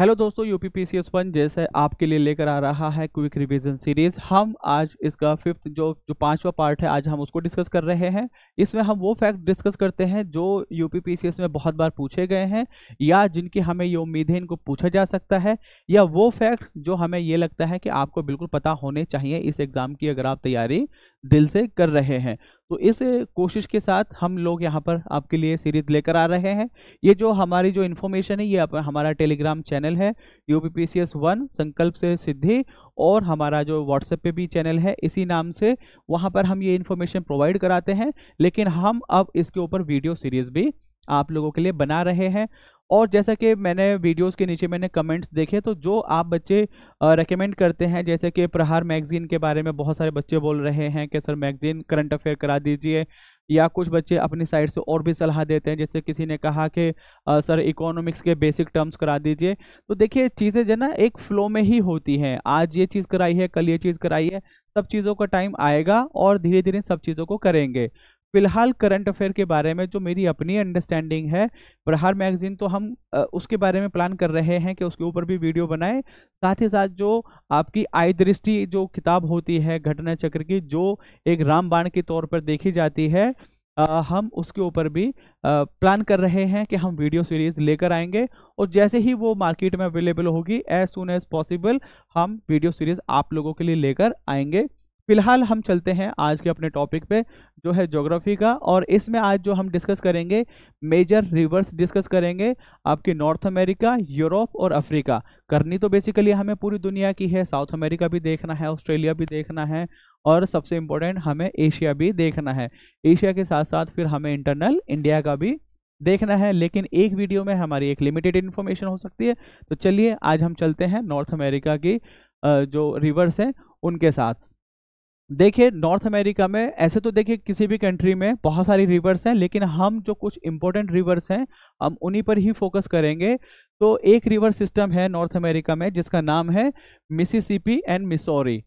hello दोस्तों U P C S one जैसे आपके लिए लेकर आ रहा है क्विक रिवीजन सीरीज हम आज इसका फिफ्थ जो जो पांचवा पार्ट है आज हम उसको डिस्कस कर रहे हैं इसमें हम वो फैक्ट डिस्कस करते हैं जो यू पी सी एस में बहुत बार पूछे गए हैं या जिनकी हमें ये उम्मीद है इनको पूछा जा सकता है या वो फैक्ट जो हमें ये लगता है कि आपको बिल्कुल पता होने चाहिए इस एग्ज़ाम की अगर आप तैयारी दिल से कर रहे हैं तो इस कोशिश के साथ हम लोग यहाँ पर आपके लिए सीरीज लेकर आ रहे हैं ये जो हमारी जो इन्फॉर्मेशन है ये हमारा टेलीग्राम चैनल है U P P C S one संकल्प से सिद्धि और हमारा जो व्हाट्सएप पे भी चैनल है इसी नाम से वहाँ पर हम ये इन्फॉर्मेशन प्रोवाइड कराते हैं लेकिन हम अब इसके ऊपर वीडियो सीरीज भी आप लोगों के लिए बना रहे हैं और जैसा कि मैंने वीडियोस के नीचे मैंने कमेंट्स देखे तो जो आप बच्चे रेकमेंड करते हैं जैसे कि प्रहार मैगजीन के बारे में बहुत सारे बच्चे बोल रहे हैं कि सर मैगजीन करंट अफेयर करा दीजिए या कुछ बच्चे अपनी साइड से और भी सलाह देते हैं जैसे किसी ने कहा कि सर इकोनॉमिक्स के बेसिक टर्म्स करा दीजिए तो देखिए चीज़ें जो ना एक फ्लो में ही होती हैं आज ये चीज़ कराई है कल ये चीज़ कराई है सब चीज़ों का टाइम आएगा और धीरे धीरे सब चीज़ों को करेंगे फिलहाल करंट अफेयर के बारे में जो मेरी अपनी अंडरस्टैंडिंग है प्रहार मैगजीन तो हम उसके बारे में प्लान कर रहे हैं कि उसके ऊपर भी वीडियो बनाएं साथ ही साथ जो आपकी आय दृष्टि जो किताब होती है घटना चक्र की जो एक रामबाण के तौर पर देखी जाती है आ, हम उसके ऊपर भी आ, प्लान कर रहे हैं कि हम वीडियो सीरीज़ लेकर आएंगे और जैसे ही वो मार्केट में अवेलेबल होगी एज सुन एज पॉसिबल हम वीडियो सीरीज़ आप लोगों के लिए लेकर आएंगे फिलहाल हम चलते हैं आज के अपने टॉपिक पे जो है ज्योग्राफी का और इसमें आज जो हम डिस्कस करेंगे मेजर रिवर्स डिस्कस करेंगे आपके नॉर्थ अमेरिका यूरोप और अफ्रीका करनी तो बेसिकली हमें पूरी दुनिया की है साउथ अमेरिका भी देखना है ऑस्ट्रेलिया भी देखना है और सबसे इम्पोर्टेंट हमें एशिया भी देखना है एशिया के साथ साथ फिर हमें इंटरनल इंडिया का भी देखना है लेकिन एक वीडियो में हमारी एक लिमिटेड इन्फॉर्मेशन हो सकती है तो चलिए आज हम चलते हैं नॉर्थ अमेरिका की जो रिवर्स हैं उनके साथ देखिए नॉर्थ अमेरिका में ऐसे तो देखिए किसी भी कंट्री में बहुत सारी रिवर्स हैं लेकिन हम जो कुछ इंपॉर्टेंट रिवर्स हैं हम उन्हीं पर ही फोकस करेंगे तो एक रिवर सिस्टम है नॉर्थ अमेरिका में जिसका नाम है मिसिसिपी एंड मिसोरी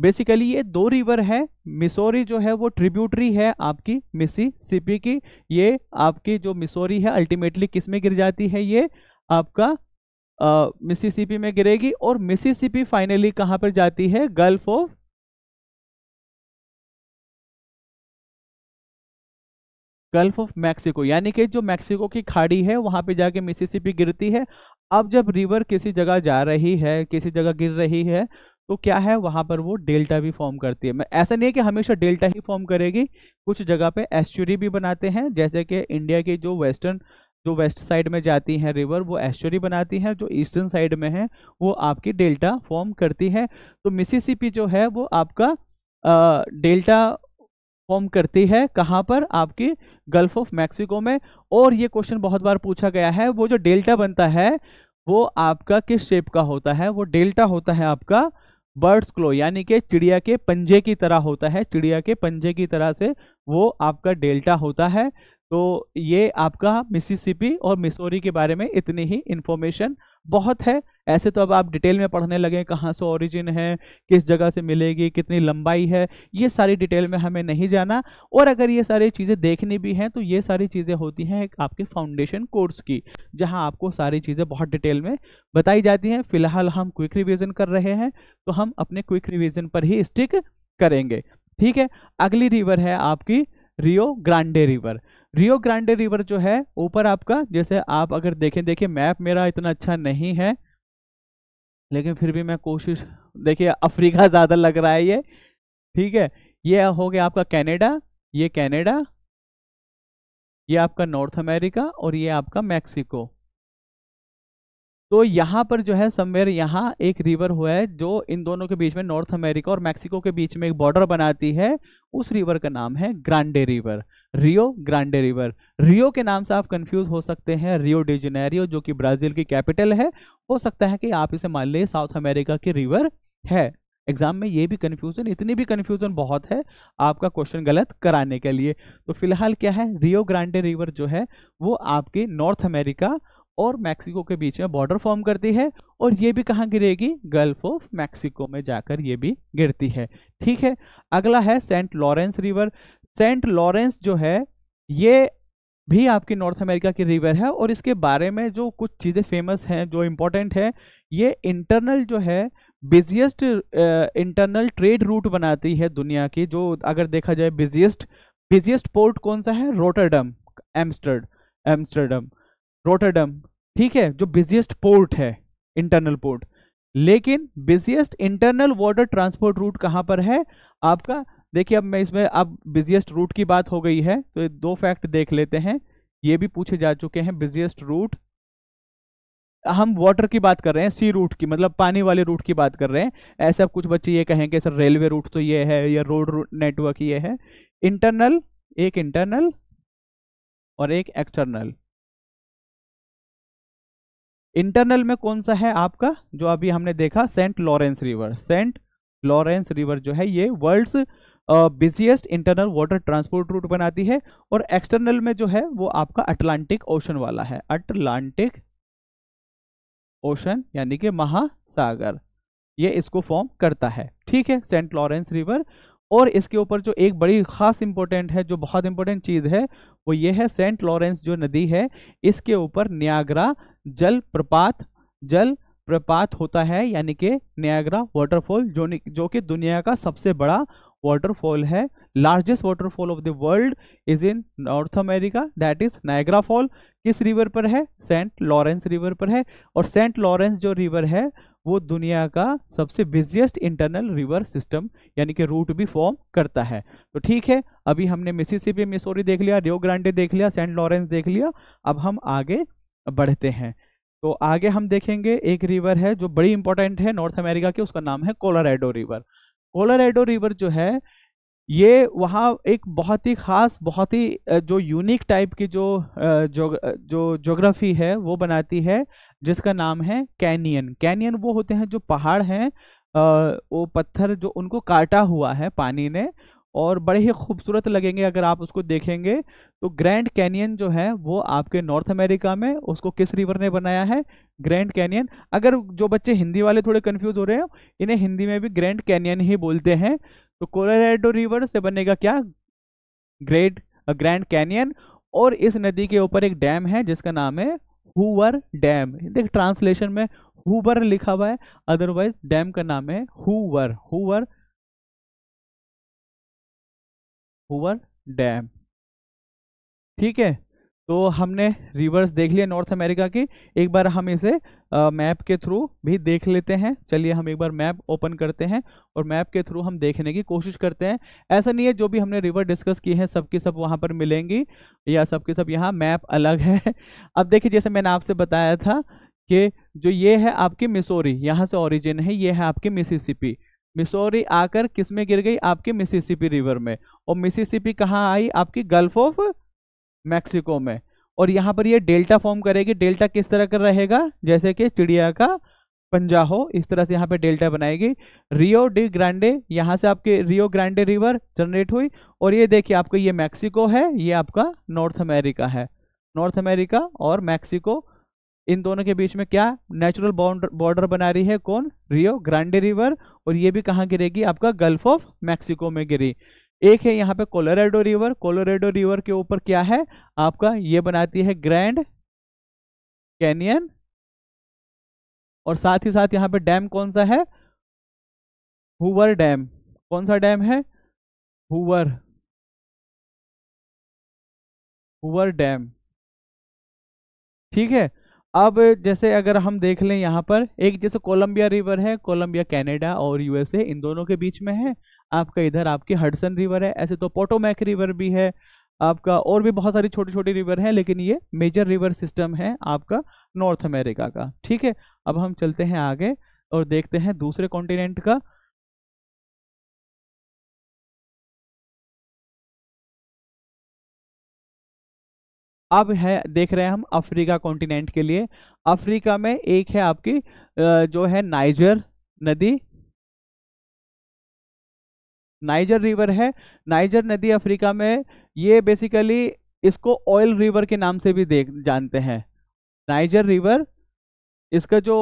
बेसिकली ये दो रिवर है मिसोरी जो है वो ट्रिब्यूटरी है आपकी मिसिसिपी की ये आपकी जो मिसोरी है अल्टीमेटली किस में गिर जाती है ये आपका मिसिसिपी में गिरेगी और मिसिसिपी फाइनली कहाँ पर जाती है gulf of gulf of Mexico यानी कि जो मैक्सिको की खाड़ी है वहाँ पे जाके मिसिसिपी गिरती है अब जब रिवर किसी जगह जा रही है किसी जगह गिर रही है तो क्या है वहाँ पर वो डेल्टा भी फॉर्म करती है ऐसा नहीं है कि हमेशा डेल्टा ही फॉर्म करेगी कुछ जगह पे एस्चुरी भी बनाते हैं जैसे कि इंडिया की जो वेस्टर्न जो वेस्ट साइड में जाती हैं रिवर वो एस्चुरी बनाती हैं जो ईस्टर्न साइड में है वो आपकी डेल्टा फॉर्म करती है तो मिसिसिपी जो है वो आपका डेल्टा फॉर्म करती है कहाँ पर आपकी गल्फ ऑफ मैक्सिको में और ये क्वेश्चन बहुत बार पूछा गया है वो जो डेल्टा बनता है वो आपका किस शेप का होता है वो डेल्टा होता है आपका बर्ड्स क्लो यानी कि चिड़िया के पंजे की तरह होता है चिड़िया के पंजे की तरह से वो आपका डेल्टा होता है तो ये आपका मिसिसिपी और मिसोरी के बारे में इतनी ही इन्फॉर्मेशन बहुत है ऐसे तो अब आप डिटेल में पढ़ने लगे कहाँ से ओरिजिन है किस जगह से मिलेगी कितनी लंबाई है ये सारी डिटेल में हमें नहीं जाना और अगर ये सारी चीज़ें देखनी भी हैं तो ये सारी चीज़ें होती हैं एक आपके फाउंडेशन कोर्स की जहाँ आपको सारी चीज़ें बहुत डिटेल में बताई जाती हैं फिलहाल हम क्विक रिविज़न कर रहे हैं तो हम अपने क्विक रिविज़न पर ही स्टिक करेंगे ठीक है अगली रिवर है आपकी Rio Grande river Rio Grande river जो है ऊपर आपका जैसे आप अगर देखें देखिए मैप मेरा इतना अच्छा नहीं है लेकिन फिर भी मैं कोशिश देखिए अफ्रीका ज़्यादा लग रहा है ये ठीक है ये हो गया आपका कनाडा ये कनाडा ये आपका नॉर्थ अमेरिका और ये आपका मैक्सिको तो यहाँ पर जो है समवेयर यहाँ एक रिवर हुआ है जो इन दोनों के बीच में नॉर्थ अमेरिका और मैक्सिको के बीच में एक बॉर्डर बनाती है उस रिवर का नाम है Grande river Rio Grande river Rio के नाम से आप कंफ्यूज हो सकते हैं रियो डिजेनेरियो जो कि ब्राजील की कैपिटल है हो सकता है कि आप इसे मान लीजिए साउथ अमेरिका की रिवर है एग्जाम में ये भी कन्फ्यूजन इतनी भी कन्फ्यूजन बहुत है आपका क्वेश्चन गलत कराने के लिए तो फिलहाल क्या है रियो ग्रांडे रिवर जो है वो आपके नॉर्थ अमेरिका और मैक्सिको के बीच में बॉर्डर फॉर्म करती है और ये भी कहाँ गिरेगी गल्फ ऑफ मैक्सिको में जाकर ये भी गिरती है ठीक है अगला है saint Lawrence river saint Lawrence जो है ये भी आपकी नॉर्थ अमेरिका की रिवर है और इसके बारे में जो कुछ चीज़ें फेमस हैं जो इम्पोर्टेंट है ये इंटरनल जो है बिजिएस्ट इंटरनल ट्रेड रूट बनाती है दुनिया की जो अगर देखा जाए बिजिएस्ट बिजिएस्ट पोर्ट कौन सा है रोटरडम एम्स्टर्ड एम्स्टर्डम रोटरडम ठीक है जो बिजिएस्ट पोर्ट है इंटरनल पोर्ट लेकिन busiest internal water transport route कहाँ पर है आपका देखिए अब मैं इसमें अब बिजिएस्ट रूट की बात हो गई है तो दो फैक्ट देख लेते हैं ये भी पूछे जा चुके हैं बिजिएस्ट रूट हम वाटर की बात कर रहे हैं सी रूट की मतलब पानी वाले रूट की बात कर रहे हैं ऐसा कुछ बच्चे ये कहेंगे सर रेलवे रूट तो ये है या रोड नेटवर्क ये है इंटरनल एक इंटरनल और एक एक्सटर्नल इंटरनल में कौन सा है आपका जो अभी हमने देखा saint Lawrence river saint Lawrence river जो है ये world's busiest internal water transport route बनाती है और एक्सटर्नल में जो है वो आपका अटलांटिक ओशन वाला है अटलांटिक ओशन यानी कि महासागर ये इसको फॉर्म करता है ठीक है सेंट लॉरेंस रिवर और इसके ऊपर जो एक बड़ी खास इंपॉर्टेंट है जो बहुत इंपॉर्टेंट चीज़ है वो ये है सेंट लॉरेंस जो नदी है इसके ऊपर न्यागरा जल प्रपात जल प्रपात होता है यानी कि न्यागरा वाटरफॉल जो जो कि दुनिया का सबसे बड़ा वाटरफॉल है largest waterfall of the world is in north America that is Niagara fall किस रिवर पर है सेंट लॉरेंस रिवर पर है और सेंट लॉरेंस जो रिवर है वो दुनिया का सबसे बिजिएस्ट इंटरनल रिवर सिस्टम यानी कि रूट भी फॉर्म करता है तो ठीक है अभी हमने मिसिसिपी मिसोरी देख लिया रियो ग्रांडे देख लिया सेंट लॉरेंस देख लिया अब हम आगे बढ़ते हैं तो आगे हम देखेंगे एक रिवर है जो बड़ी इंपॉर्टेंट है नॉर्थ अमेरिका की उसका नाम है कोलोराडो रिवर कोलोराडो रिवर जो है ये वहाँ एक बहुत ही ख़ास बहुत ही जो यूनिक टाइप की जो जो जो जोग्राफी है वो बनाती है जिसका नाम है कैनियन कैनियन वो होते हैं जो पहाड़ हैं वो पत्थर जो उनको काटा हुआ है पानी ने और बड़े ही खूबसूरत लगेंगे अगर आप उसको देखेंगे तो ग्रैंड कैनियन जो है वो आपके नॉर्थ अमेरिका में उसको किस रिवर ने बनाया है ग्रैंड कैनियन अगर जो बच्चे हिंदी वाले थोड़े कन्फ्यूज हो रहे हो इन्हें हिंदी में भी ग्रैंड कैनियन ही बोलते हैं तो कोलोराडो रिवर से बनेगा क्या ग्रेट ग्रैंड कैनियन और इस नदी के ऊपर एक डैम है जिसका नाम है हुवर डैम देख ट्रांसलेशन में हुवर लिखा हुआ है अदरवाइज डैम का नाम है हुवर हुवर हुवर डैम ठीक है तो हमने रिवर्स देख लिया नॉर्थ अमेरिका की एक बार हम इसे आ, मैप के थ्रू भी देख लेते हैं चलिए हम एक बार मैप ओपन करते हैं और मैप के थ्रू हम देखने की कोशिश करते हैं ऐसा नहीं है जो भी हमने रिवर डिस्कस किए हैं सबकी सब वहाँ पर मिलेंगी या सबके सब, सब यहाँ मैप अलग है अब देखिए जैसे मैंने आपसे बताया था कि जो ये है आपकी मिसोरी यहाँ से ऑरिजिन है ये है आपकी मिसिसिपी मिसौरी आकर किस में गिर गई आपके मिसिसिपी रिवर में और मिसिसिपी कहाँ आई आपकी गल्फ ऑफ मैक्सिको में और यहाँ पर ये डेल्टा फॉर्म करेगी डेल्टा किस तरह का रहेगा जैसे कि चिड़िया का पंजा हो इस तरह से यहाँ पे डेल्टा बनाएगी रियो डी ग्रांडे यहाँ से आपके रियो ग्रांडे रिवर जनरेट हुई और ये देखिए आपका ये मैक्सिको है ये आपका नॉर्थ अमेरिका है नॉर्थ अमेरिका और मैक्सिको इन दोनों के बीच में क्या नेचुरल बॉर्डर बना रही है कौन रियो ग्रांडे रिवर और ये भी कहाँ गिरेगी आपका गल्फ ऑफ मैक्सिको में गिरी एक है यहाँ पे कोलोरेडो रिवर कोलोरेडो रिवर के ऊपर क्या है आपका ये बनाती है ग्रैंड कैनियन और साथ ही साथ यहाँ पे डैम कौन सा है हुवर डैम कौन सा डैम है हुवर हुवर डैम ठीक है अब जैसे अगर हम देख लें यहाँ पर एक जैसे कोलंबिया रिवर है कोलंबिया कनाडा और यूएसए इन दोनों के बीच में है आपका इधर आपके हडसन रिवर है ऐसे तो पोटोमैक रिवर भी है आपका और भी बहुत सारी छोटी छोटी रिवर हैं लेकिन ये मेजर रिवर सिस्टम है आपका नॉर्थ अमेरिका का ठीक है अब हम चलते हैं आगे और देखते हैं दूसरे कॉन्टिनेंट का अब है देख रहे हैं हम अफ्रीका कॉन्टिनेंट के लिए अफ्रीका में एक है आपकी जो है नाइजर नदी नाइजर रिवर है नाइजर नदी अफ्रीका में ये बेसिकली इसको ऑयल रिवर के नाम से भी देख जानते हैं नाइजर रिवर इसका जो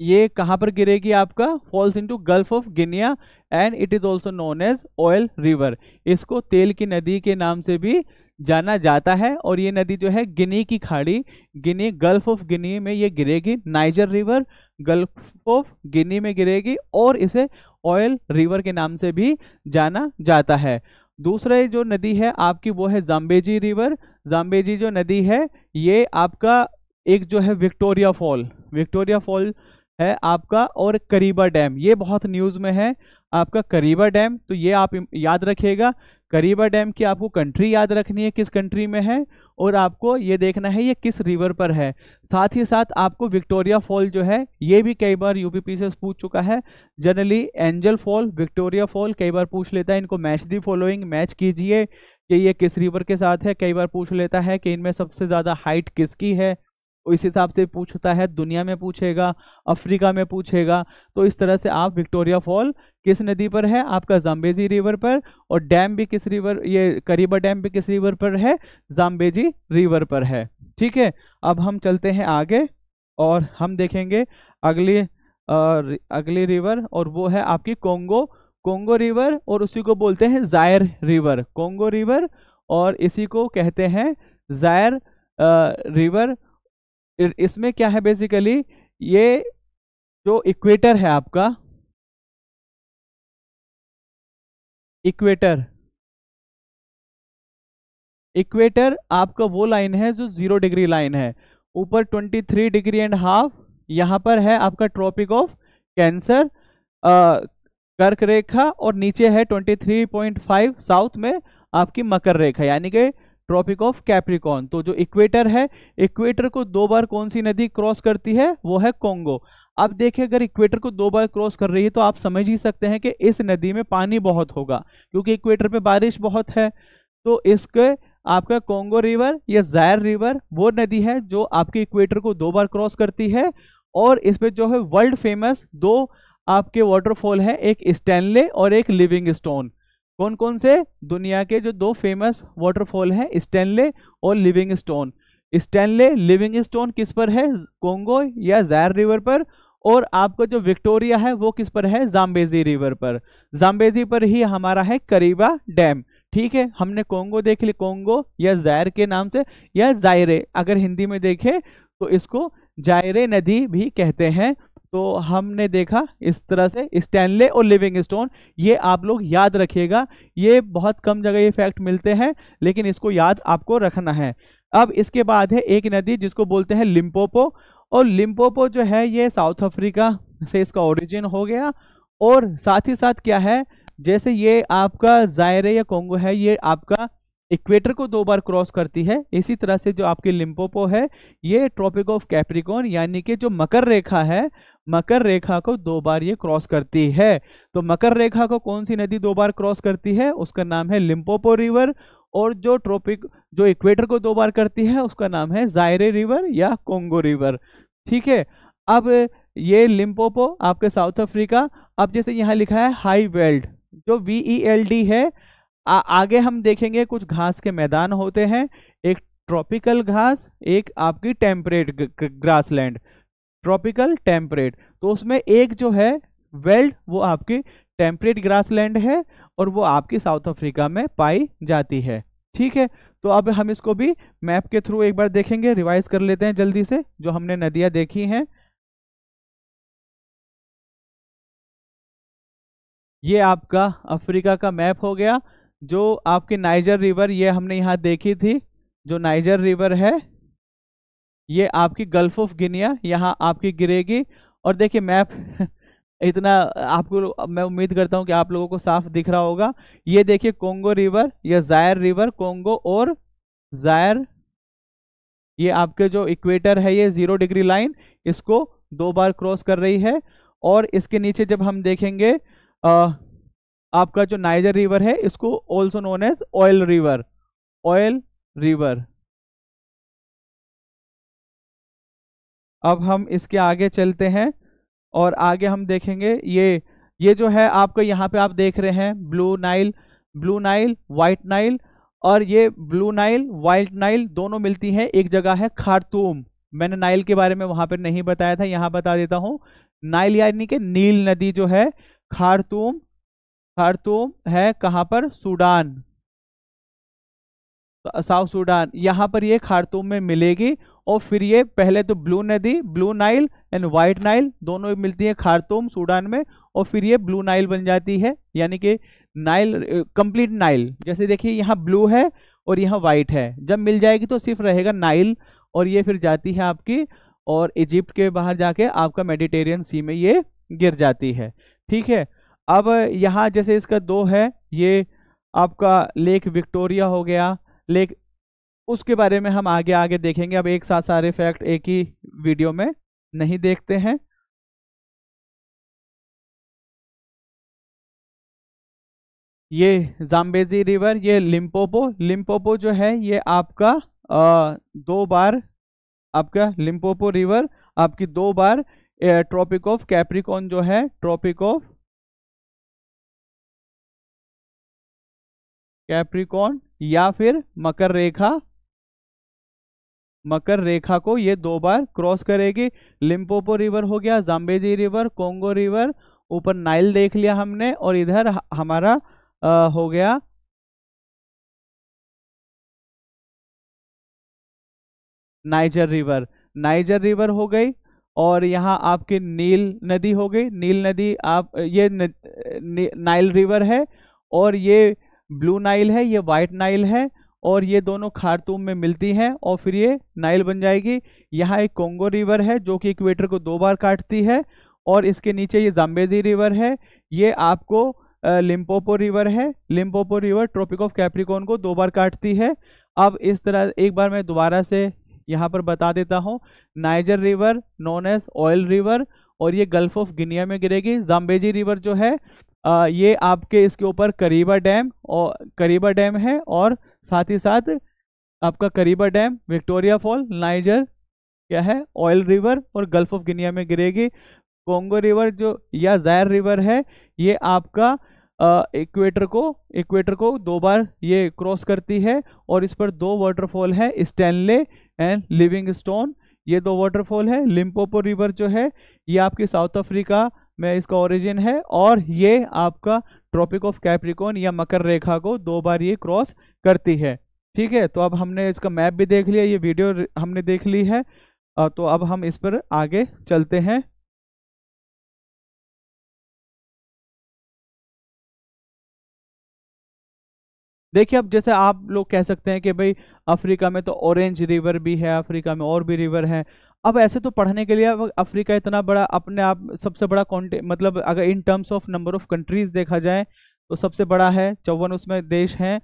ये कहाँ पर गिरेगी आपका falls into gulf of Guinea and it is also known as oil river इसको तेल की नदी के नाम से भी जाना जाता है और ये नदी जो है गिनी की खाड़ी गिनी गल्फ ऑफ गिनी में ये गिरेगी Niger river gulf of Guinea में गिरेगी और इसे ऑयल रिवर के नाम से भी जाना जाता है दूसरा जो नदी है आपकी वो है जाम्बेजी रिवर जाम्बेजी जो नदी है ये आपका एक जो है विक्टोरिया फॉल विक्टोरिया फॉल है आपका और करीबा डैम ये बहुत न्यूज़ में है आपका करीबा डैम तो ये आप याद रखिएगा करीबा डैम की आपको कंट्री याद रखनी है किस कंट्री में है और आपको ये देखना है ये किस रिवर पर है साथ ही साथ आपको विक्टोरिया फॉल जो है ये भी कई बार यूपीपी से पूछ चुका है generally Angel fall Victoria fall कई बार पूछ लेता है इनको मैच दी फॉलोइंग मैच कीजिए कि ये किस रिवर के साथ है कई बार पूछ लेता है कि इनमें सबसे ज़्यादा हाइट किसकी है इस हिसाब से पूछता है दुनिया में पूछेगा अफ्रीका में पूछेगा तो इस तरह से आप विक्टोरिया फॉल किस नदी पर है आपका जाम्बेजी रिवर पर और डैम भी किस रिवर ये करीबा डैम भी किस रिवर पर है जाम्बेजी रिवर पर है ठीक है अब हम चलते हैं आगे और हम देखेंगे अगली अगली रिवर और वो है आपकी कोंगो कोंगो रिवर और उसी को बोलते हैं जायर रिवर कोंगो रिवर और इसी को कहते हैं जायर रिवर इसमें क्या है बेसिकली ये जो इक्वेटर है आपका इक्वेटर इक्वेटर आपका वो लाइन है जो जीरो डिग्री लाइन है ऊपर twenty three degree and half यहां पर है आपका ट्रॉपिक ऑफ कैंसर कर्क रेखा और नीचे है twenty three point five south में आपकी मकर रेखा यानी कि ट्रॉपिक ऑफ कैप्रिकॉन तो जो इक्वेटर है इक्वेटर को दो बार कौन सी नदी क्रॉस करती है वो है कोंगो अब देखिए अगर इक्वेटर को दो बार क्रॉस कर रही है तो आप समझ ही सकते हैं कि इस नदी में पानी बहुत होगा क्योंकि इक्वेटर पे बारिश बहुत है तो इसके आपका कोंगो रिवर या जायर रिवर वो नदी है जो आपके इक्वेटर को दो बार क्रॉस करती है और इस पर जो है वर्ल्ड फेमस दो आपके वाटरफॉल है एक स्टैनले और एक लिविंग स्टोन कौन कौन से दुनिया के जो दो फेमस वाटरफॉल हैं स्टेनले और Livingstone Stanley Livingstone किस पर है कोंगो या जैर रिवर पर और आपका जो विक्टोरिया है वो किस पर है जाम्बेजी रिवर पर जाम्बेजी पर ही हमारा है करीबा डैम ठीक है हमने कोंगो देख ली कोंगो या जैर के नाम से या जायरे अगर हिंदी में देखें तो इसको जायरे नदी भी कहते हैं तो हमने देखा इस तरह से स्टैनले और लिविंग स्टोन ये आप लोग याद रखिएगा ये बहुत कम जगह ये फैक्ट मिलते हैं लेकिन इसको याद आपको रखना है अब इसके बाद है एक नदी जिसको बोलते हैं लिम्पोपो और लिम्पोपो जो है ये साउथ अफ्रीका से इसका ओरिजिन हो गया और साथ ही साथ क्या है जैसे ये आपका जायरे या कोंगो है ये आपका इक्वेटर को दो बार क्रॉस करती है इसी तरह से जो आपकी लिम्पोपो है ये ट्रॉपिक ऑफ कैप्रिकॉन यानी कि जो मकर रेखा है मकर रेखा को दो बार ये क्रॉस करती है तो मकर रेखा को कौन सी नदी दो बार क्रॉस करती है उसका नाम है लिम्पोपो रिवर और जो ट्रॉपिक जो इक्वेटर को दो बार करती है उसका नाम है जायरे रिवर या कोंगो रिवर ठीक है अब ये लिम्पोपो आपके साउथ अफ्रीका अब जैसे यहाँ लिखा है हाई वेल्ड जो वी ई एल डी है आ, आगे हम देखेंगे कुछ घास के मैदान होते हैं एक ट्रॉपिकल घास एक आपकी टेम्परेट ग्रासलैंड ट्रॉपिकल टेम्परेट तो उसमें एक जो है वेल्ड वो आपकी टेम्परेट ग्रासलैंड है और वो आपकी साउथ अफ्रीका में पाई जाती है ठीक है तो अब हम इसको भी मैप के थ्रू एक बार देखेंगे रिवाइज कर लेते हैं जल्दी से जो हमने नदियां देखी हैं ये आपका अफ्रीका का मैप हो गया जो आपकी नाइजर रिवर ये हमने यहाँ देखी थी जो नाइजर रिवर है ये आपकी गल्फ ऑफ गिनिया यहाँ आपकी गिरेगी और देखिए मैप इतना आपको मैं उम्मीद करता हूँ कि आप लोगों को साफ दिख रहा होगा ये देखिए कोंगो रिवर या जायर रिवर कोंगो और जायर ये आपके जो इक्वेटर है ये जीरो डिग्री लाइन इसको दो बार क्रॉस कर रही है और इसके नीचे जब हम देखेंगे आ, आपका जो नाइजर रिवर है इसको also known as oil river oil river अब हम इसके आगे चलते हैं और आगे हम देखेंगे ये ये जो है आपका यहाँ पे आप देख रहे हैं blue Nile blue Nile white Nile और ये ब्लू नाइल वाइट नाइल दोनों मिलती हैं एक जगह है खारतूम मैंने नाइल के बारे में वहाँ पर नहीं बताया था यहाँ बता देता हूँ नाइल यानी कि नील नदी जो है खारतूम खारतूम है कहां पर सूडान साउथ सूडान यहां पर ये खारतूम में मिलेगी और फिर ये पहले तो ब्लू नदी blue Nile and white Nile दोनों मिलती है खारतूम सूडान में और फिर ये ब्लू नाइल बन जाती है यानी कि नाइल कंप्लीट नाइल जैसे देखिए यहाँ ब्लू है और यहाँ वाइट है जब मिल जाएगी तो सिर्फ रहेगा नाइल और ये फिर जाती है आपकी और इजिप्ट के बाहर जाके आपका मेडिटेरियन सी में ये गिर जाती है ठीक है अब यहाँ जैसे इसका दो है ये आपका लेक विक्टोरिया हो गया लेक उसके बारे में हम आगे आगे देखेंगे अब एक साथ सारे फैक्ट एक ही वीडियो में नहीं देखते हैं ये जाम्बेजी रिवर ये लिम्पोपो लिम्पोपो जो है ये आपका आ, दो बार आपका लिम्पोपो रिवर आपकी दो बार ट्रॉपिक ऑफ कैप्रिकॉन जो है ट्रॉपिक ऑफ कैप्रिकॉन या फिर मकर रेखा मकर रेखा को ये दो बार क्रॉस करेगी लिम्पोपो रिवर हो गया जाम्बेजी रिवर कोंगो रिवर ऊपर नाइल देख लिया हमने और इधर हमारा आ, हो गया नाइजर रिवर नाइजर रिवर हो गई और यहाँ आपकी नील नदी हो गई नील नदी आप ये न, न, नाइल रिवर है और ये ब्लू नाइल है ये वाइट नाइल है और ये दोनों खारतूम में मिलती हैं और फिर ये नाइल बन जाएगी यहाँ एक कोंगो रिवर है जो कि इक्वेटर को दो बार काटती है और इसके नीचे ये जाम्बेजी रिवर है ये आपको लिम्पोपो रिवर है Limpopo river tropic of Capricorn को दो बार काटती है अब इस तरह एक बार मैं दोबारा से यहाँ पर बता देता हूँ Niger river known as oil river और ये गल्फ ऑफ गिनिया में गिरेगी जाम्बेजी रिवर जो है आ, ये आपके इसके ऊपर करीबा डैम और करीबा डैम है और साथ ही साथ आपका Kariba dam Victoria fall Niger क्या है ऑयल रिवर और गल्फ ऑफ गिनिया में गिरेगी कोंगो रिवर जो या जायर रिवर है ये आपका इक्वेटर को इक्वेटर को दो बार ये क्रॉस करती है और इस पर दो वाटरफॉल है स्टैनले एंड लिविंग स्टोन ये दो वाटरफॉल है लिम्पोपो रिवर जो है ये आपकी साउथ अफ्रीका में इसका ओरिजिन है और ये आपका ट्रॉपिक ऑफ कैप्रिकॉन या मकर रेखा को दो बार ये क्रॉस करती है ठीक है तो अब हमने इसका मैप भी देख लिया ये वीडियो हमने देख ली है तो अब हम इस पर आगे चलते हैं देखिए अब जैसे आप लोग कह सकते हैं कि भाई अफ्रीका में तो ऑरेंज रिवर भी है अफ्रीका में और भी रिवर हैं अब ऐसे तो पढ़ने के लिए अफ्रीका इतना बड़ा अपने आप सबसे बड़ा मतलब अगर in terms of number of countries देखा जाए तो सबसे बड़ा है चौवन उसमें देश हैं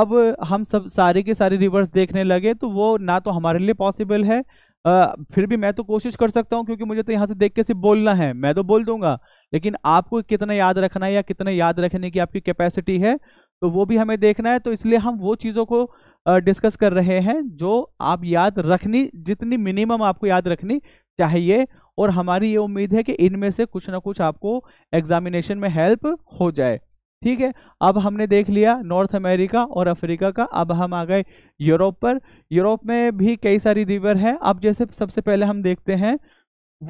अब हम सब सारे के सारे रिवर्स देखने लगे तो वो ना तो हमारे लिए पॉसिबल है आ, फिर भी मैं तो कोशिश कर सकता हूँ क्योंकि मुझे तो यहाँ से देख के सिर्फ बोलना है मैं तो बोल दूंगा लेकिन आपको कितना याद रखना है या कितना याद रखने की आपकी कैपेसिटी है तो वो भी हमें देखना है तो इसलिए हम वो चीज़ों को डिस्कस कर रहे हैं जो आप याद रखनी जितनी मिनिमम आपको याद रखनी चाहिए और हमारी ये उम्मीद है कि इनमें से कुछ ना कुछ आपको एग्जामिनेशन में हेल्प हो जाए ठीक है अब हमने देख लिया नॉर्थ अमेरिका और अफ्रीका का अब हम आ गए यूरोप पर यूरोप में भी कई सारी रिवर है अब जैसे सबसे पहले हम देखते हैं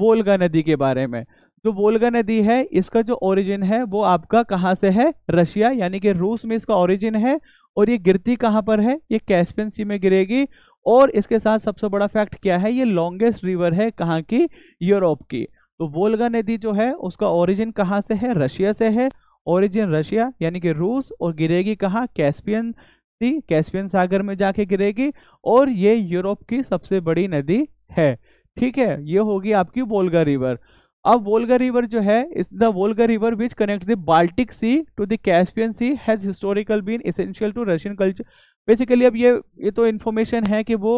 वोल्गा नदी के बारे में जो वोल्गा नदी है इसका जो ओरिजिन है वो आपका कहाँ से है रशिया यानी कि रूस में इसका ओरिजिन है और ये गिरती कहाँ पर है ये कैस्पियन सी में गिरेगी और इसके साथ सबसे बड़ा फैक्ट क्या है ये लॉन्गेस्ट रिवर है कहाँ की यूरोप की तो वोल्गा नदी जो है उसका ओरिजिन कहाँ से है रशिया से है ओरिजिन रशिया यानी कि रूस और गिरेगी कहाँ कैस्पियन सी कैस्पियन सागर में जाके गिरेगी और ये यूरोप की सबसे बड़ी नदी है ठीक है ये होगी आपकी वोल्गा रिवर अब वोल्गा रिवर जो है is the Volga river which connect the Baltic sea to the Caspian sea has historical been essential to Russian culture basically अब ये ये तो इन्फॉर्मेशन है कि वो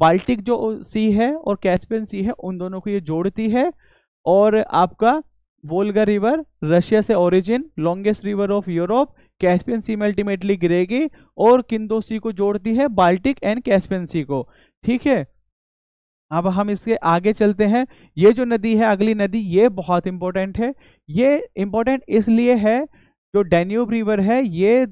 बाल्टिक जो सी है और कैस्पियन सी है उन दोनों को ये जोड़ती है और आपका वोल्गा रिवर रशिया से origin longest river of Europe Caspian sea में अल्टीमेटली गिरेगी और किन दो सी को जोड़ती है बाल्टिक एंड कैस्पियन सी को ठीक है अब हम इसके आगे चलते हैं ये जो नदी है अगली नदी ये बहुत इंपॉर्टेंट है ये इंपॉर्टेंट इसलिए है जो डेन्यूब रिवर है ये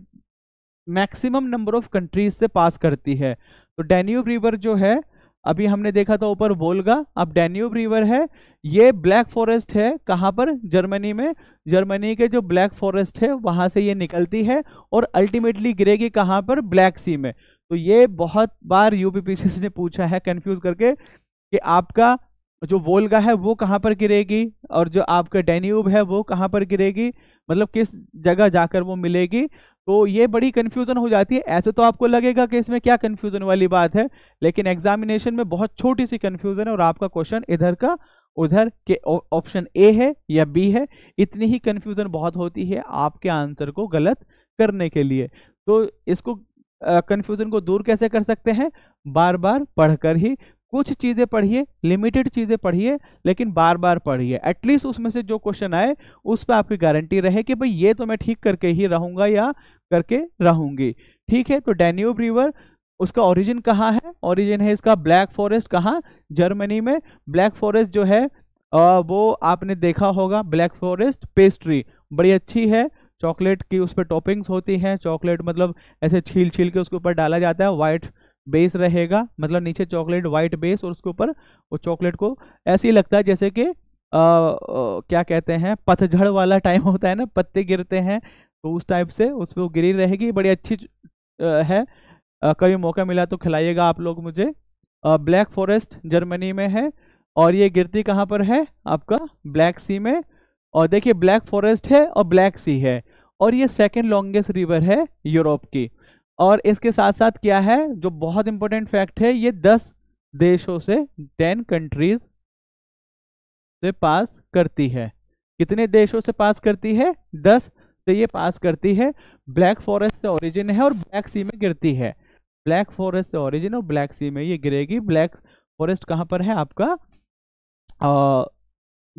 मैक्सिमम नंबर ऑफ कंट्रीज से पास करती है तो डेन्यूब रिवर जो है अभी हमने देखा था ऊपर बोलगा अब डेन्यूब रिवर है ये ब्लैक फॉरेस्ट है कहाँ पर जर्मनी में जर्मनी के जो ब्लैक फॉरेस्ट है वहाँ से ये निकलती है और अल्टीमेटली गिरेगी कहाँ पर ब्लैक सी में तो ये बहुत बार यूपीपीसीसी ने पूछा है कंफ्यूज करके कि आपका जो वोल्गा है वो कहाँ पर गिरेगी और जो आपका डेन्यूब है वो कहाँ पर गिरेगी मतलब किस जगह जाकर वो मिलेगी तो ये बड़ी कन्फ्यूज़न हो जाती है ऐसे तो आपको लगेगा कि इसमें क्या कन्फ्यूज़न वाली बात है लेकिन एग्जामिनेशन में बहुत छोटी सी कन्फ्यूज़न है और आपका क्वेश्चन इधर का उधर के ऑप्शन ए है या बी है इतनी ही कन्फ्यूज़न बहुत होती है आपके आंसर को गलत करने के लिए तो इसको कन्फ्यूज़न को दूर कैसे कर सकते हैं बार बार पढ़कर ही कुछ चीज़ें पढ़िए लिमिटेड चीज़ें पढ़िए लेकिन बार बार पढ़िए एटलीस्ट उसमें से जो क्वेश्चन आए उस पर आपकी गारंटी रहे कि भाई ये तो मैं ठीक करके ही रहूँगा या करके रहूँगी ठीक है तो डैन्यूब रिवर उसका ओरिजिन कहाँ है ओरिजिन है इसका ब्लैक फॉरेस्ट कहाँ जर्मनी में ब्लैक फॉरेस्ट जो है वो आपने देखा होगा ब्लैक फॉरेस्ट पेस्ट्री बड़ी अच्छी है चॉकलेट की उस पर टॉपिंग्स होती हैं चॉकलेट मतलब ऐसे छील छील के उसके ऊपर डाला जाता है वाइट बेस रहेगा मतलब नीचे चॉकलेट वाइट बेस और उसके ऊपर वो चॉकलेट को ऐसे ही लगता है जैसे कि क्या कहते हैं पतझड़ वाला टाइम होता है ना पत्ते गिरते हैं तो उस टाइप से उस पर वो गिरी रहेगी बड़ी अच्छी आ, है आ, कभी मौका मिला तो खिलाइएगा आप लोग मुझे आ, ब्लैक फॉरेस्ट जर्मनी में है और ये गिरती कहाँ पर है आपका ब्लैक सी में और देखिए ब्लैक फॉरेस्ट है और ब्लैक सी है और ये सेकेंड लॉन्गेस्ट रिवर है यूरोप की और इसके साथ साथ क्या है जो बहुत इंपॉर्टेंट फैक्ट है ये दस देशों से टेन कंट्रीज से पास करती है कितने देशों से पास करती है दस से ये पास करती है ब्लैक फॉरेस्ट से ओरिजिन है और ब्लैक सी में गिरती है ब्लैक फॉरेस्ट से ओरिजिन और ब्लैक सी में ये गिरेगी ब्लैक फॉरेस्ट कहाँ पर है आपका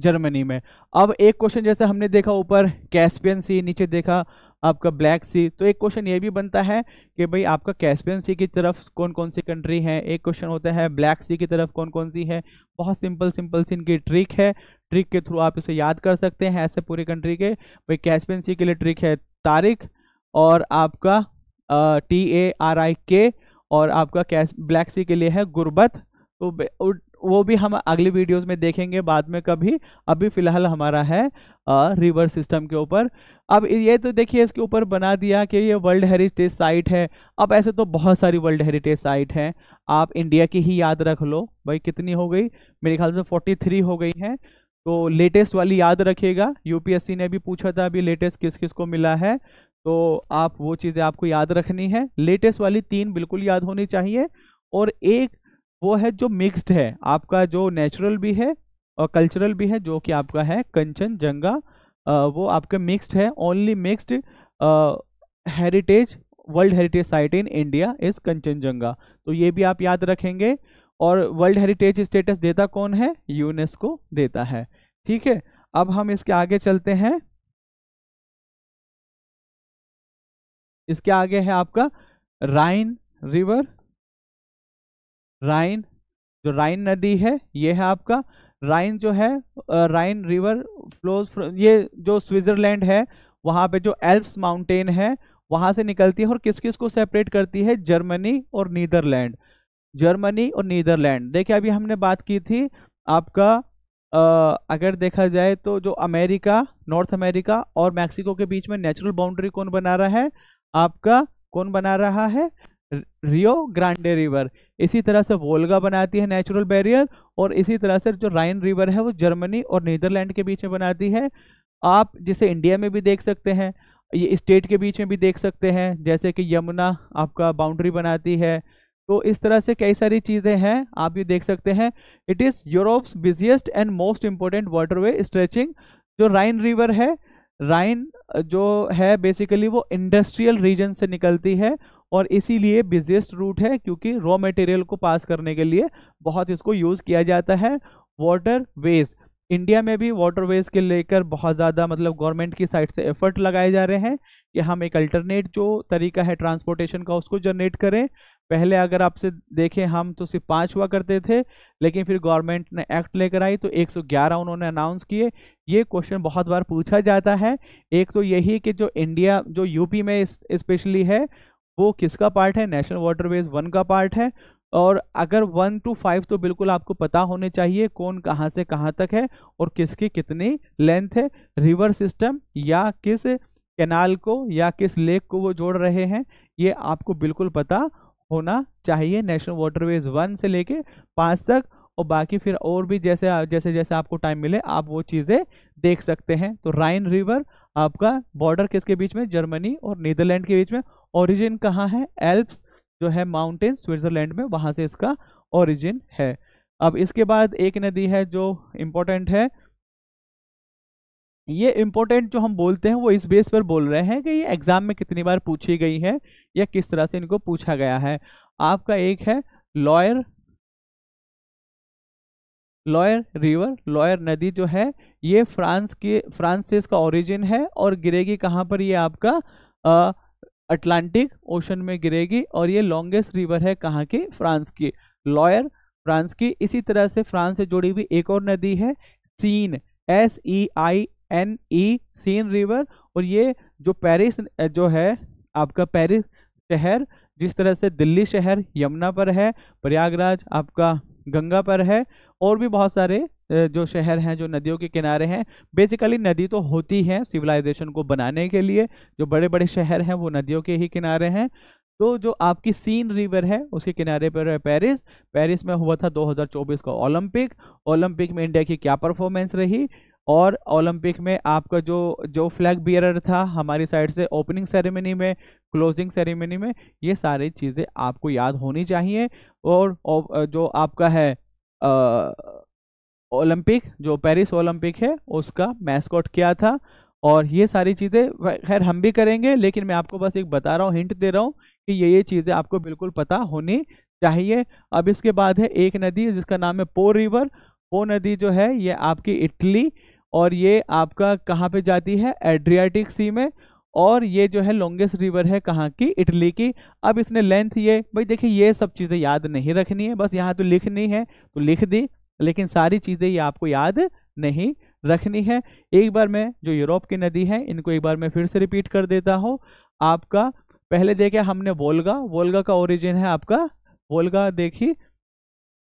जर्मनी में अब एक क्वेश्चन जैसे हमने देखा ऊपर कैस्पियन सी नीचे देखा आपका ब्लैक सी तो एक क्वेश्चन ये भी बनता है कि भाई आपका कैस्पियन सी की तरफ कौन कौन सी कंट्री है एक क्वेश्चन होता है ब्लैक सी की तरफ कौन कौन सी है बहुत सिंपल सिंपल सी इनकी ट्रिक है ट्रिक के थ्रू आप इसे याद कर सकते हैं ऐसे पूरी कंट्री के भाई कैस्पियन सी के लिए ट्रिक है तारिक और आपका टी ए आर आई के और आपका कैस ब्लैक सी के लिए है गुर्बत तो वो भी हम अगली वीडियोस में देखेंगे बाद में कभी अभी फिलहाल हमारा है रिवर सिस्टम के ऊपर अब ये तो देखिए इसके ऊपर बना दिया कि ये वर्ल्ड हेरिटेज साइट है अब ऐसे तो बहुत सारी वर्ल्ड हेरिटेज साइट हैं आप इंडिया की ही याद रख लो भाई कितनी हो गई मेरे ख्याल से फोर्टी थ्री हो गई हैं तो लेटेस्ट वाली याद रखिएगा यूपीएससी ने भी पूछा था अभी लेटेस्ट किस किस को मिला है तो आप वो चीज़ें आपको याद रखनी है लेटेस्ट वाली तीन बिल्कुल याद होनी चाहिए और एक वो है जो मिक्स्ड है आपका जो नेचुरल भी है और कल्चरल भी है जो कि आपका है कंचन जंगा वो आपके मिक्स्ड है only mixed heritage world heritage site in India is Kanchenjunga तो ये भी आप याद रखेंगे और वर्ल्ड हेरिटेज स्टेटस देता कौन है यूनेस्को देता है ठीक है अब हम इसके आगे चलते हैं इसके आगे है आपका राइन रिवर राइन जो राइन नदी है ये है आपका राइन जो है राइन रिवर फ्लोज ये जो स्विट्जरलैंड है वहाँ पे जो एल्प्स माउंटेन है वहाँ से निकलती है और किस किस को सेपरेट करती है जर्मनी और नीदरलैंड जर्मनी और नीदरलैंड देखिए अभी हमने बात की थी आपका आ, अगर देखा जाए तो जो अमेरिका नॉर्थ अमेरिका और मैक्सिको के बीच में नेचुरल बाउंड्री कौन बना रहा है आपका कौन बना रहा है रियो ग्रांडे रिवर इसी तरह से वोल्गा बनाती है नेचुरल बैरियर और इसी तरह से जो राइन रिवर है वो जर्मनी और नीदरलैंड के बीच में बनाती है आप जिसे इंडिया में भी देख सकते हैं ये स्टेट के बीच में भी देख सकते हैं जैसे कि यमुना आपका बाउंड्री बनाती है तो इस तरह से कई सारी चीज़ें हैं आप ये देख सकते हैं it is Europe's busiest and most important waterway stretching जो राइन रिवर है राइन जो है बेसिकली वो इंडस्ट्रियल रीजन से निकलती है और इसीलिए बिजिएस्ट रूट है क्योंकि रॉ मटेरियल को पास करने के लिए बहुत इसको यूज़ किया जाता है वाटर वेज इंडिया में भी वाटर वेज के लेकर बहुत ज़्यादा मतलब गवर्नमेंट की साइड से एफर्ट लगाए जा रहे हैं कि हम एक अल्टरनेट जो तरीका है ट्रांसपोर्टेशन का उसको जनरेट करें पहले अगर आपसे देखें हम तो सिर्फ पाँच हुआ करते थे लेकिन फिर गवर्नमेंट ने एक्ट लेकर आई तो 111 उन्होंने अनाउंस किए ये क्वेश्चन बहुत बार पूछा जाता है एक तो यही कि जो इंडिया जो यूपी में स्पेशली है वो किसका पार्ट है नेशनल वाटरवेज वन का पार्ट है और अगर वन टू फाइव तो बिल्कुल आपको पता होने चाहिए कौन कहाँ से कहाँ तक है और किसकी कितनी लेंथ है रिवर सिस्टम या किस कैनाल को या किस लेक को वो जोड़ रहे हैं ये आपको बिल्कुल पता होना चाहिए नेशनल वाटरवेज वन से लेके पाँच तक और बाकी फिर और भी जैसे जैसे जैसे आपको टाइम मिले आप वो चीज़ें देख सकते हैं तो राइन रिवर आपका बॉर्डर किसके बीच में जर्मनी और नीदरलैंड के बीच में ओरिजिन कहाँ है एल्प्स जो है माउंटेन स्विट्जरलैंड में वहाँ से इसका ओरिजिन है अब इसके बाद एक नदी है जो इम्पोर्टेंट है ये इम्पोर्टेंट जो हम बोलते हैं वो इस बेस पर बोल रहे हैं कि ये एग्जाम में कितनी बार पूछी गई है या किस तरह से इनको पूछा गया है आपका एक है लॉयर लॉयर रिवर लॉयर नदी जो है ये फ्रांस के फ्रांस से इसका ओरिजिन है और गिरेगी कहाँ पर ये आपका अटलांटिक ओशन में गिरेगी और ये लॉन्गेस्ट रिवर है कहाँ की फ्रांस की लॉयर फ्रांस की इसी तरह से फ्रांस से जुड़ी हुई एक और नदी है Seine S E I N E Seine river और ये जो पेरिस जो है आपका पेरिस शहर जिस तरह से दिल्ली शहर यमुना पर है प्रयागराज आपका गंगा पर है और भी बहुत सारे जो शहर हैं जो नदियों के किनारे हैं बेसिकली नदी तो होती है सिविलाइजेशन को बनाने के लिए जो बड़े बड़े शहर हैं वो नदियों के ही किनारे हैं तो जो आपकी सीन रिवर है उसके किनारे पर है पेरिस पेरिस में हुआ था 2024 का ओलंपिक ओलंपिक में इंडिया की क्या परफॉर्मेंस रही और ओलंपिक में आपका जो जो फ्लैग बियरर था हमारी साइड से ओपनिंग सेरेमनी में क्लोजिंग सेरेमनी में ये सारी चीज़ें आपको याद होनी चाहिए और जो आपका है ओलंपिक जो पेरिस ओलंपिक है उसका मैस्कॉट क्या था और ये सारी चीज़ें खैर हम भी करेंगे लेकिन मैं आपको बस एक बता रहा हूँ हिंट दे रहा हूँ कि ये ये चीज़ें आपको बिल्कुल पता होनी चाहिए अब इसके बाद है एक नदी जिसका नाम है पो रिवर पो नदी जो है ये आपकी इटली और ये आपका कहाँ पे जाती है एड्रियाटिक सी में और ये जो है लॉन्गेस्ट रिवर है कहाँ की इटली की अब इसने लेंथ ये भाई देखिए ये सब चीज़ें याद नहीं रखनी है बस यहाँ तो लिखनी है तो लिख दी लेकिन सारी चीज़ें ये आपको याद नहीं रखनी है एक बार मैं जो यूरोप की नदी है इनको एक बार मैं फिर से रिपीट कर देता हूँ आपका पहले देखे हमने वोल्गा वोल्गा का ओरिजिन है आपका वोल्गा देखी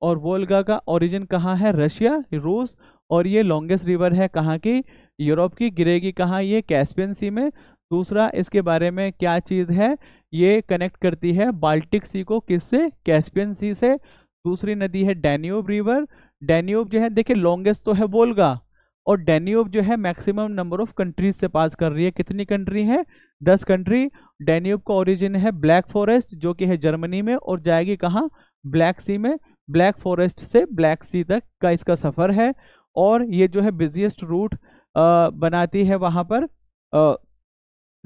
और वोल्गा का ओरिजिन कहाँ है रशिया रूस और ये लॉन्गेस्ट रिवर है कहाँ की यूरोप की गिरेगी कहाँ ये कैस्पियन सी में दूसरा इसके बारे में क्या चीज़ है ये कनेक्ट करती है बाल्टिक सी को किससे कैस्पियन सी से दूसरी नदी है डैन्यूब रिवर डैन्यूब जो है देखिए लॉन्गेस्ट तो है बोलगा और डैन्यूब जो है मैक्सिमम नंबर ऑफ कंट्रीज से पास कर रही है कितनी कंट्री है दस कंट्री डैन्यूब का ओरिजिन है ब्लैक फॉरेस्ट जो कि है जर्मनी में और जाएगी कहाँ ब्लैक सी में ब्लैक फॉरेस्ट से ब्लैक सी तक का इसका सफ़र है और ये जो है बिजिएस्ट रूट बनाती है वहाँ पर आ,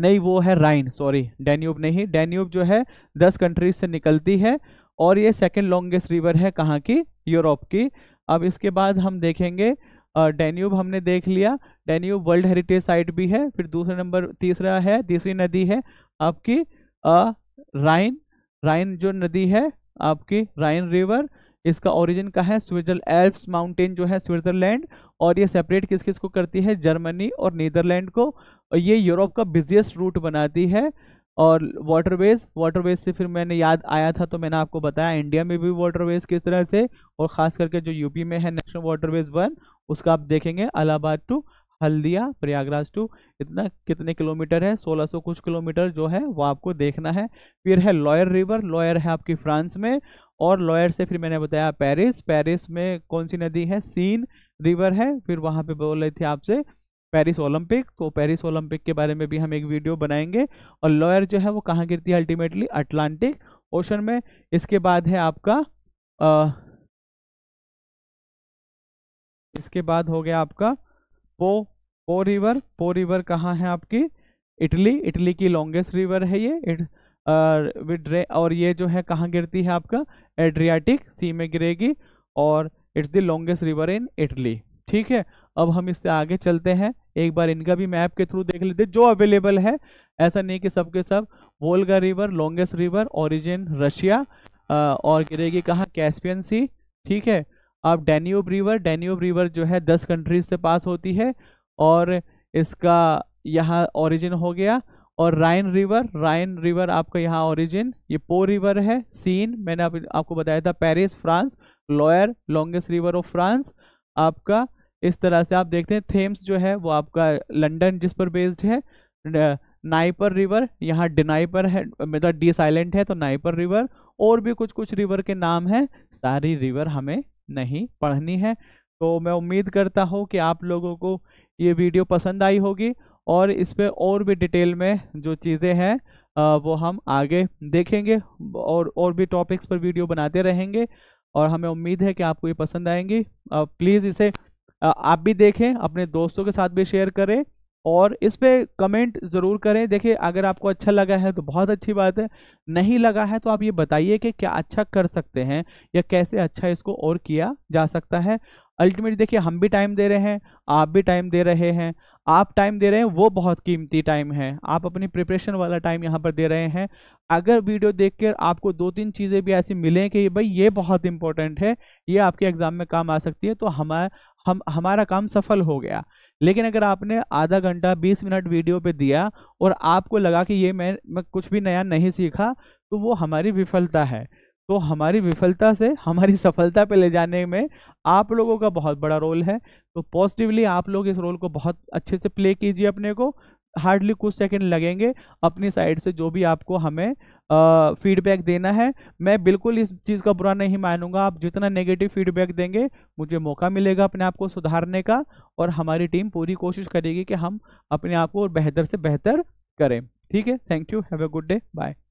नहीं वो है राइन सॉरी डेन्यूब नहीं डेन्यूब जो है दस कंट्रीज से निकलती है और ये सेकेंड लॉन्गेस्ट रिवर है कहाँ की यूरोप की अब इसके बाद हम देखेंगे डेन्यूब हमने देख लिया डेन्यूब वर्ल्ड हेरिटेज साइट भी है फिर दूसरा नंबर तीसरा है तीसरी नदी है आपकी राइन राइन जो नदी है आपकी राइन रिवर इसका ओरिजिन का है स्विजर एल्प्स माउंटेन जो है स्विट्जरलैंड और ये सेपरेट किस किस को करती है जर्मनी और नीदरलैंड को और ये यूरोप का बिजिएस्ट रूट बनाती है और वाटरवेज वाटरवेज से फिर मैंने याद आया था तो मैंने आपको बताया इंडिया में भी वाटरवेज किस तरह से और ख़ास करके जो यूपी में है नेशनल वाटरवेज वन उसका आप देखेंगे अलाहाबाद टू हल्दिया प्रयागराज टू इतना कितने किलोमीटर है 1600 कुछ किलोमीटर जो है वो आपको देखना है फिर है लॉयर रिवर लॉयर है आपकी फ्रांस में और लॉयर से फिर मैंने बताया पेरिस पेरिस में कौन सी नदी है सीन रिवर है फिर वहाँ पे बोल रहे थे आपसे पेरिस ओलंपिक तो पेरिस ओलंपिक के बारे में भी हम एक वीडियो बनाएंगे और लॉयर जो है वो कहाँ गिरती है अल्टीमेटली अटलांटिक ओशन में इसके बाद है आपका आ, इसके बाद हो गया आपका पो पो रिवर पो रिवर कहाँ है आपकी इटली इटली की लॉन्गेस्ट रिवर है ये इट, विड्रे और ये जो है कहाँ गिरती है आपका एड्रियाटिक सी में गिरेगी और it's the longest river in Italy ठीक है अब हम इससे आगे चलते हैं एक बार इनका भी मैप के थ्रू देख लेते जो अवेलेबल है ऐसा नहीं कि सबके सब Volga river longest river origin Russia और गिरेगी कहाँ कैस्पियन सी ठीक है अब डेन्यूब रिवर डेन्यूब रिवर जो है दस कंट्रीज से पास होती है और इसका यहाँ ओरिजिन हो गया और राइन रिवर राइन रिवर आपका यहाँ ओरिजिन ये पो रिवर है सीन मैंने आप, आपको बताया था Paris France Loire longest river of France आपका इस तरह से आप देखते हैं थेम्स जो है वो आपका लंडन जिस पर बेस्ड है नाइपर रिवर यहाँ डिनाइपर है मतलब डी साइलेंट है तो नाइपर रिवर और भी कुछ कुछ रिवर के नाम हैं सारी रिवर हमें नहीं पढ़नी है तो मैं उम्मीद करता हूँ कि आप लोगों को ये वीडियो पसंद आई होगी और इस पर और भी डिटेल में जो चीज़ें हैं वो हम आगे देखेंगे और और भी टॉपिक्स पर वीडियो बनाते रहेंगे और हमें उम्मीद है कि आपको ये पसंद आएंगी प्लीज़ इसे आप भी देखें अपने दोस्तों के साथ भी शेयर करें और इस पर कमेंट ज़रूर करें देखिए अगर आपको अच्छा लगा है तो बहुत अच्छी बात है नहीं लगा है तो आप ये बताइए कि क्या अच्छा कर सकते हैं या कैसे अच्छा इसको और किया जा सकता है अल्टीमेटली देखिए हम भी टाइम दे रहे हैं आप भी टाइम दे रहे हैं आप टाइम दे रहे हैं वो बहुत कीमती टाइम है आप अपनी प्रिपरेशन वाला टाइम यहाँ पर दे रहे हैं अगर वीडियो देख कर आपको दो तीन चीज़ें भी ऐसी मिलें कि भाई ये बहुत इंपॉर्टेंट है ये आपके एग्ज़ाम में काम आ सकती है तो हमारा हम हमारा काम सफल हो गया लेकिन अगर आपने आधा घंटा बीस मिनट वीडियो पे दिया और आपको लगा कि ये मैं मैं कुछ भी नया नहीं सीखा तो वो हमारी विफलता है तो हमारी विफलता से हमारी सफलता पे ले जाने में आप लोगों का बहुत बड़ा रोल है तो पॉजिटिवली आप लोग इस रोल को बहुत अच्छे से प्ले कीजिए अपने को हार्डली कुछ सेकंड लगेंगे अपनी साइड से जो भी आपको हमें फीडबैक देना है मैं बिल्कुल इस चीज़ का बुरा नहीं मानूंगा आप जितना नेगेटिव फीडबैक देंगे मुझे मौका मिलेगा अपने आप को सुधारने का और हमारी टीम पूरी कोशिश करेगी कि हम अपने आप को बेहतर से बेहतर करें ठीक है thank you have a good day bye